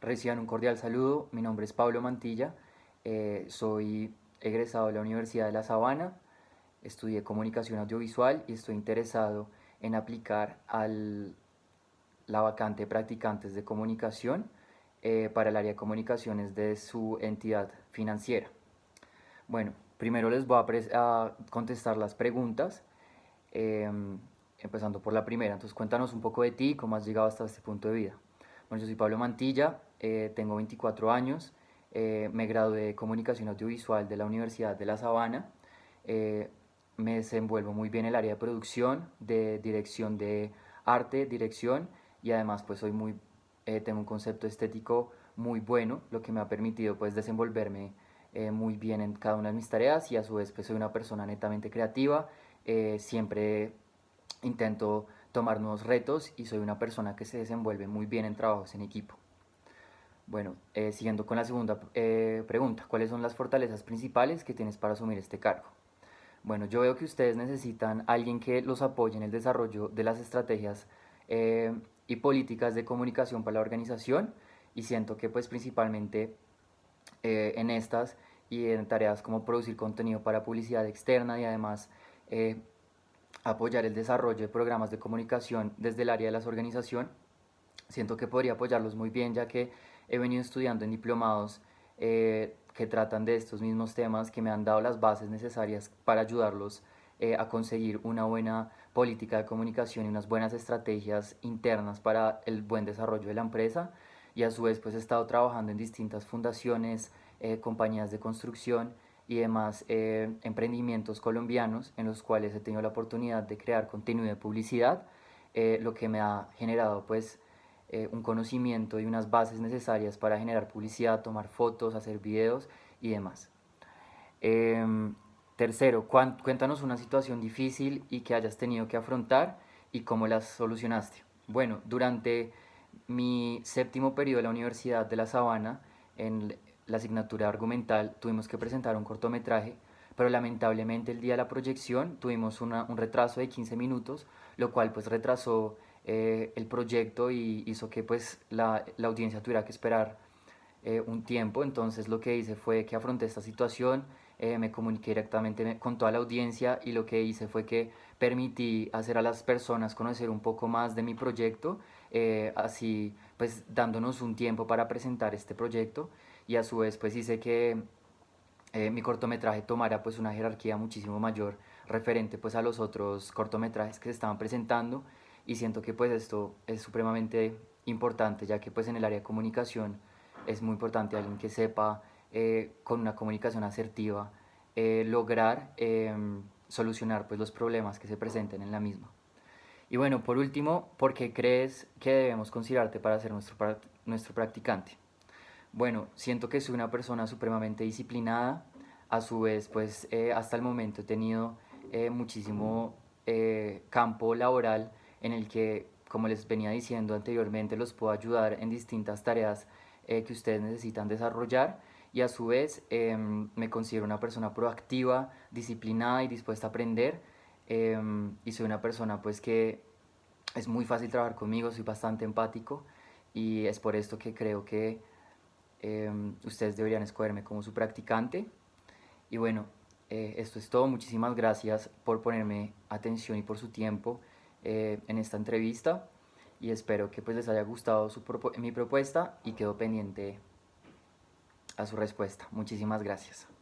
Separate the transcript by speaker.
Speaker 1: Reciban un cordial saludo, mi nombre es Pablo Mantilla, eh, soy egresado de la Universidad de La Sabana, estudié comunicación audiovisual y estoy interesado en aplicar a la vacante de practicantes de comunicación eh, para el área de comunicaciones de su entidad financiera. Bueno, primero les voy a, contestar las preguntas, eh, empezando por la primera. Entonces cuéntanos un poco de ti, cómo has llegado hasta este punto de vida. Bueno, yo soy Pablo Mantilla, eh, tengo 24 años, eh, me gradué de Comunicación Audiovisual de la Universidad de La Sabana, eh, me desenvuelvo muy bien en el área de producción, de dirección de arte, dirección y además pues soy muy, tengo un concepto estético muy bueno, lo que me ha permitido pues desenvolverme muy bien en cada una de mis tareas y a su vez pues soy una persona netamente creativa, siempre intento tomar nuevos retos y soy una persona que se desenvuelve muy bien en trabajos en equipo. Bueno, eh, siguiendo con la segunda eh, pregunta, ¿cuáles son las fortalezas principales que tienes para asumir este cargo? Bueno, yo veo que ustedes necesitan alguien que los apoye en el desarrollo de las estrategias eh, y políticas de comunicación para la organización y siento que pues principalmente en estas y en tareas como producir contenido para publicidad externa y además apoyar el desarrollo de programas de comunicación desde el área de la organización, siento que podría apoyarlos muy bien ya que he venido estudiando en diplomados eh, que tratan de estos mismos temas, que me han dado las bases necesarias para ayudarlos eh, a conseguir una buena política de comunicación y unas buenas estrategias internas para el buen desarrollo de la empresa. Y a su vez, pues he estado trabajando en distintas fundaciones, eh, compañías de construcción y demás emprendimientos colombianos en los cuales he tenido la oportunidad de crear contenido de publicidad, lo que me ha generado pues eh, un conocimiento y unas bases necesarias para generar publicidad, tomar fotos, hacer videos y demás. Em, tercero, cuéntanos una situación difícil y que hayas tenido que afrontar y cómo la solucionaste. Bueno, durante mi séptimo periodo de la Universidad de La Sabana, en la asignatura argumental, tuvimos que presentar un cortometraje, pero lamentablemente el día de la proyección tuvimos un retraso de 15 minutos, lo cual pues retrasó eh, el proyecto y hizo que pues la, la audiencia tuviera que esperar eh, un tiempo. Entonces lo que hice fue que afronté esta situación, eh, me comuniqué directamente con toda la audiencia y lo que hice fue que permití hacer a las personas conocer un poco más de mi proyecto, así pues dándonos un tiempo para presentar este proyecto y a su vez pues hice que mi cortometraje tomara pues una jerarquía muchísimo mayor referente pues a los otros cortometrajes que se estaban presentando y siento que pues esto es supremamente importante ya que pues en el área de comunicación es muy importante alguien que sepa eh, con una comunicación asertiva eh, lograr em, solucionar pues los problemas que se presenten en la misma. Y bueno, por último, ¿por qué crees que debemos considerarte para ser nuestro, nuestro practicante? Bueno, siento que soy una persona supremamente disciplinada, a su vez pues eh, hasta el momento he tenido muchísimo campo laboral en el que, como les venía diciendo anteriormente, los puedo ayudar en distintas tareas eh, que ustedes necesitan desarrollar y a su vez em, me considero una persona proactiva, disciplinada y dispuesta a aprender em, y soy una persona pues que es muy fácil trabajar conmigo, soy bastante empático y es por esto que creo que em, ustedes deberían escogerme como su practicante y bueno, eh, esto es todo, muchísimas gracias por ponerme atención y por su tiempo. Eh, en esta entrevista y espero que pues les haya gustado su mi propuesta y quedo pendiente a su respuesta. Muchísimas gracias.